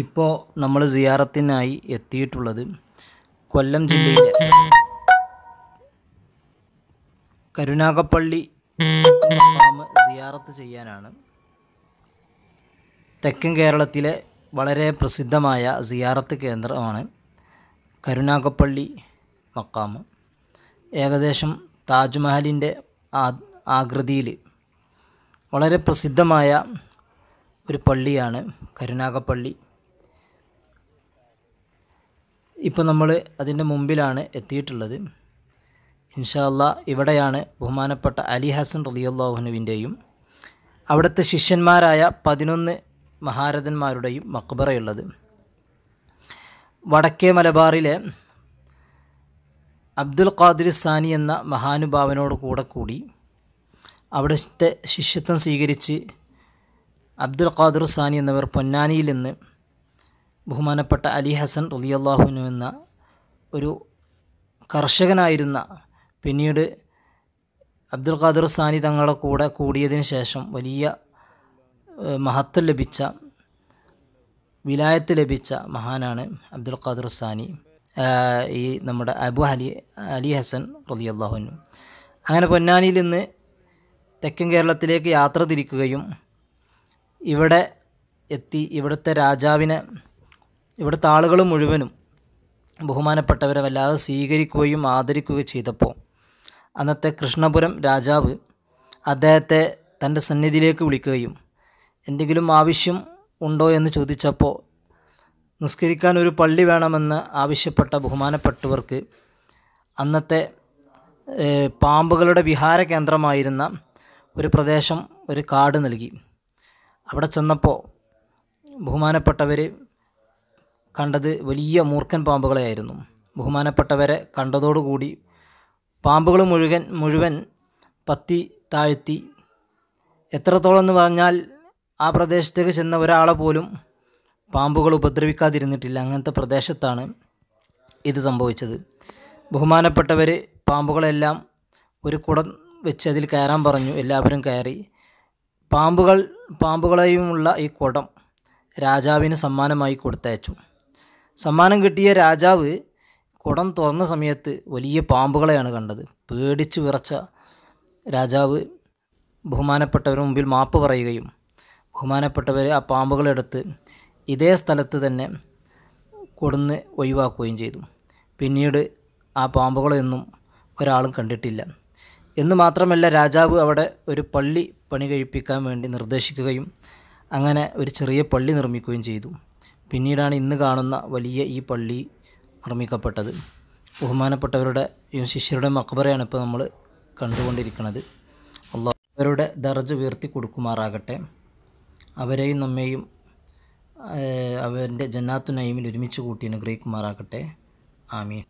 ഇപ്പോൾ നമ്മൾ സിയാറത്തിനായി എത്തിയിട്ടുള്ളത് കൊല്ലം ജില്ലയിലെ കരുനാഗപ്പള്ളി ഫാം സിയാറത്ത് ചെയ്യാനാണ് തെക്കൻ കേരളത്തിലെ വളരെ പ്രസിദ്ധമായ സിയാറത്ത് കേന്ദ്രമാണ് കരുനാഗപ്പള്ളി മക്കാമ് ഏകദേശം താജ്മഹലിൻ്റെ ആകൃതിയിൽ വളരെ പ്രസിദ്ധമായ ഒരു പള്ളിയാണ് കരുനാഗപ്പള്ളി ഇപ്പോൾ നമ്മൾ അതിൻ്റെ മുമ്പിലാണ് എത്തിയിട്ടുള്ളത് ഇൻഷാല്ല ഇവിടെയാണ് ബഹുമാനപ്പെട്ട അലി ഹസൻ റലിയല്ലാഹുനുവിൻ്റെയും അവിടുത്തെ ശിഷ്യന്മാരായ പതിനൊന്ന് മഹാരഥന്മാരുടെയും മക്ബറയുള്ളത് വടക്കേ മലബാറിലെ അബ്ദുൽ ഖാദിർ സാനി എന്ന മഹാനുഭാവനോട് കൂടെ കൂടി അവിടുത്തെ ശിഷ്യത്വം സ്വീകരിച്ച് അബ്ദുൽ ഖാദർ സാനി എന്നിവർ പൊന്നാനിയിൽ നിന്ന് ബഹുമാനപ്പെട്ട അലി ഹസൻ റലിയല്ലാഹുനു എന്ന ഒരു കർഷകനായിരുന്ന പിന്നീട് അബ്ദുൽ ഖാദർ സാനി തങ്ങളുടെ കൂടെ കൂടിയതിന് ശേഷം വലിയ മഹത്വം ലഭിച്ച വിലായത്ത് ലഭിച്ച മഹാനാണ് അബ്ദുൽ ഖാദർ സാനി ഈ നമ്മുടെ അബു അലി അലി ഹസൻ റതിയല്ലാഹുനും അങ്ങനെ പൊന്നാനിയിൽ നിന്ന് തെക്കൻ കേരളത്തിലേക്ക് യാത്ര തിരിക്കുകയും ഇവിടെ എത്തി ഇവിടുത്തെ രാജാവിനെ ഇവിടുത്തെ ആളുകൾ മുഴുവനും ബഹുമാനപ്പെട്ടവരെ വല്ലാതെ സ്വീകരിക്കുകയും ആദരിക്കുകയും ചെയ്തപ്പോൾ അന്നത്തെ കൃഷ്ണപുരം രാജാവ് അദ്ദേഹത്തെ തൻ്റെ സന്നിധിയിലേക്ക് വിളിക്കുകയും എന്തെങ്കിലും ആവശ്യം ഉണ്ടോ എന്ന് ചോദിച്ചപ്പോൾ നിസ്കരിക്കാൻ ഒരു പള്ളി വേണമെന്ന് ആവശ്യപ്പെട്ട ബഹുമാനപ്പെട്ടവർക്ക് അന്നത്തെ പാമ്പുകളുടെ വിഹാര കേന്ദ്രമായിരുന്ന ഒരു പ്രദേശം ഒരു കാട് നൽകി അവിടെ ചെന്നപ്പോൾ ബഹുമാനപ്പെട്ടവർ കണ്ടത് വലിയ മൂർഖൻ പാമ്പുകളെയായിരുന്നു ബഹുമാനപ്പെട്ടവരെ കണ്ടതോടുകൂടി പാമ്പുകൾ മുഴുവൻ മുഴുവൻ പത്തി താഴ്ത്തി എത്രത്തോളം എന്ന് പറഞ്ഞാൽ ആ പ്രദേശത്തേക്ക് ചെന്ന ഒരാളെ പോലും പാമ്പുകൾ ഉപദ്രവിക്കാതിരുന്നിട്ടില്ല അങ്ങനത്തെ പ്രദേശത്താണ് ഇത് സംഭവിച്ചത് ബഹുമാനപ്പെട്ടവർ പാമ്പുകളെല്ലാം ഒരു കുടം വെച്ച് അതിൽ കയറാൻ പറഞ്ഞു എല്ലാവരും കയറി പാമ്പുകൾ പാമ്പുകളെയുമുള്ള ഈ കുടം രാജാവിന് സമ്മാനമായി കൊടുത്തയച്ചു സമ്മാനം കിട്ടിയ രാജാവ് കുടം തുറന്ന സമയത്ത് വലിയ പാമ്പുകളെയാണ് കണ്ടത് പേടിച്ചു വിറച്ച രാജാവ് ബഹുമാനപ്പെട്ടവരുടെ മുമ്പിൽ മാപ്പ് പറയുകയും ബഹുമാനപ്പെട്ടവരെ ആ പാമ്പുകളെടുത്ത് ഇതേ സ്ഥലത്ത് തന്നെ കൊടുന്ന് ഒഴിവാക്കുകയും ചെയ്തു പിന്നീട് ആ പാമ്പുകളെയൊന്നും ഒരാളും കണ്ടിട്ടില്ല എന്ന് മാത്രമല്ല രാജാവ് അവിടെ ഒരു പള്ളി പണി കഴിപ്പിക്കാൻ വേണ്ടി നിർദ്ദേശിക്കുകയും അങ്ങനെ ഒരു ചെറിയ പള്ളി നിർമ്മിക്കുകയും ചെയ്തു പിന്നീടാണ് ഇന്ന് കാണുന്ന വലിയ ഈ പള്ളി നിർമ്മിക്കപ്പെട്ടത് ബഹുമാനപ്പെട്ടവരുടെ ശിഷ്യരുടെ മക്ബറയാണ് ഇപ്പോൾ നമ്മൾ കണ്ടുകൊണ്ടിരിക്കുന്നത് അള്ളാഹു അവരുടെ ദർജ ഉയർത്തി കൊടുക്കുമാറാകട്ടെ അവരെയും നമ്മെയും അവൻ്റെ ജന്നാത്തു നൈമിൽ ഒരുമിച്ച് കൂട്ടി അനുഗ്രഹിക്കുമാറാകട്ടെ ആമീൻ